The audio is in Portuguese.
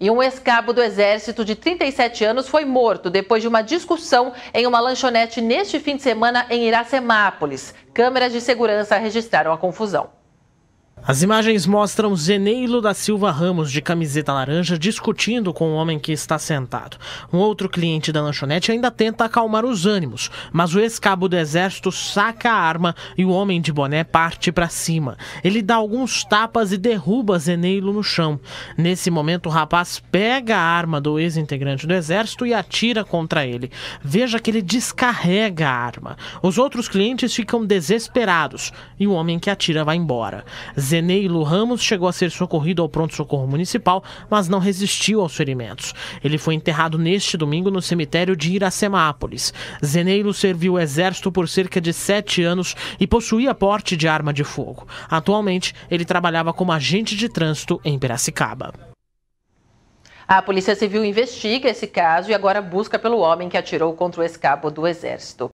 E um ex-cabo do Exército de 37 anos foi morto depois de uma discussão em uma lanchonete neste fim de semana em Iracemápolis. Câmeras de segurança registraram a confusão. As imagens mostram Zeneilo da Silva Ramos, de camiseta laranja, discutindo com o um homem que está sentado. Um outro cliente da lanchonete ainda tenta acalmar os ânimos, mas o ex-cabo do exército saca a arma e o homem de boné parte para cima. Ele dá alguns tapas e derruba Zeneilo no chão. Nesse momento, o rapaz pega a arma do ex-integrante do exército e atira contra ele. Veja que ele descarrega a arma. Os outros clientes ficam desesperados e o homem que atira vai embora. Zeneilo Ramos chegou a ser socorrido ao pronto-socorro municipal, mas não resistiu aos ferimentos. Ele foi enterrado neste domingo no cemitério de Iracemápolis. Zeneilo serviu o exército por cerca de sete anos e possuía porte de arma de fogo. Atualmente, ele trabalhava como agente de trânsito em Piracicaba. A Polícia Civil investiga esse caso e agora busca pelo homem que atirou contra o escapo do Exército.